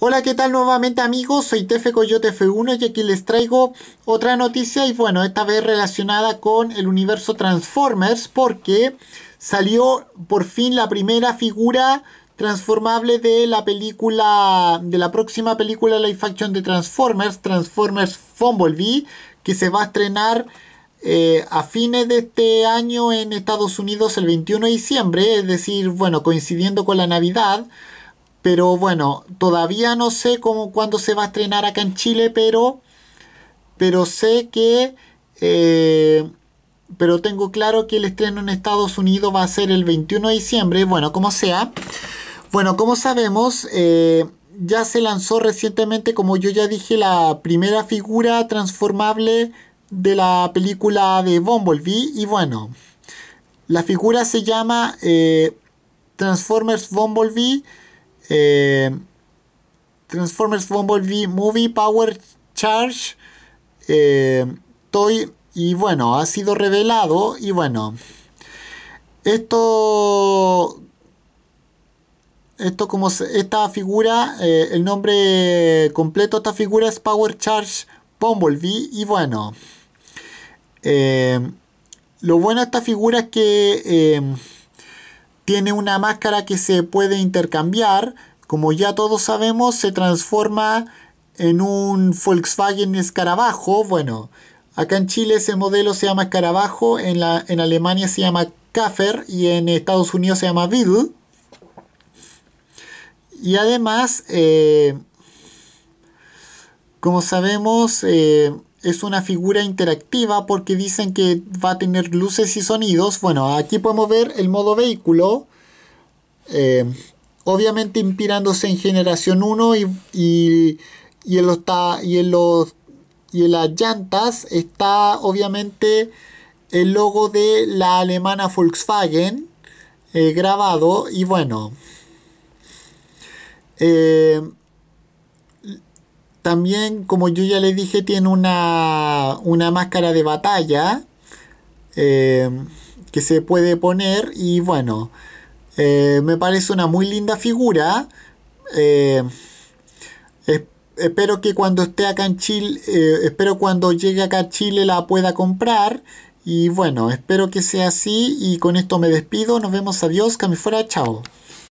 Hola, ¿qué tal nuevamente amigos? Soy Tefe Coyote F1 y aquí les traigo otra noticia y bueno, esta vez relacionada con el universo Transformers porque salió por fin la primera figura transformable de la película, de la próxima película la action de Transformers, Transformers Fumblebee, que se va a estrenar eh, a fines de este año en Estados Unidos el 21 de diciembre, es decir, bueno, coincidiendo con la Navidad. Pero bueno, todavía no sé cómo, cuándo se va a estrenar acá en Chile, pero, pero sé que... Eh, pero tengo claro que el estreno en Estados Unidos va a ser el 21 de diciembre, bueno, como sea. Bueno, como sabemos, eh, ya se lanzó recientemente, como yo ya dije, la primera figura transformable de la película de Bumblebee. Y bueno, la figura se llama eh, Transformers Bumblebee eh, Transformers Bumblebee Movie Power Charge. Eh, Toy. Y bueno, ha sido revelado. Y bueno. Esto. Esto como esta figura, eh, el nombre completo de esta figura es Power Charge Bumblebee. Y bueno, lo bueno de esta figura es que tiene una máscara que se puede intercambiar. Como ya todos sabemos, se transforma en un Volkswagen Escarabajo. Bueno, acá en Chile ese modelo se llama Escarabajo, en, la, en Alemania se llama Kaffer y en Estados Unidos se llama Beetle. Y además, eh, como sabemos, eh, es una figura interactiva porque dicen que va a tener luces y sonidos. Bueno, aquí podemos ver el modo vehículo. Eh, obviamente inspirándose en generación 1 y, y, y, en los y, en los, y en las llantas está obviamente el logo de la alemana Volkswagen eh, grabado y bueno eh, también, como yo ya le dije, tiene una, máscara de batalla eh, que se puede poner y bueno, eh, me parece una muy linda figura. Eh, espero que cuando esté acá en Chile, espero cuando llegue acá a Chile la pueda comprar. Y bueno, espero que sea así y con esto me despido. Nos vemos, adiós, que fuera, chao.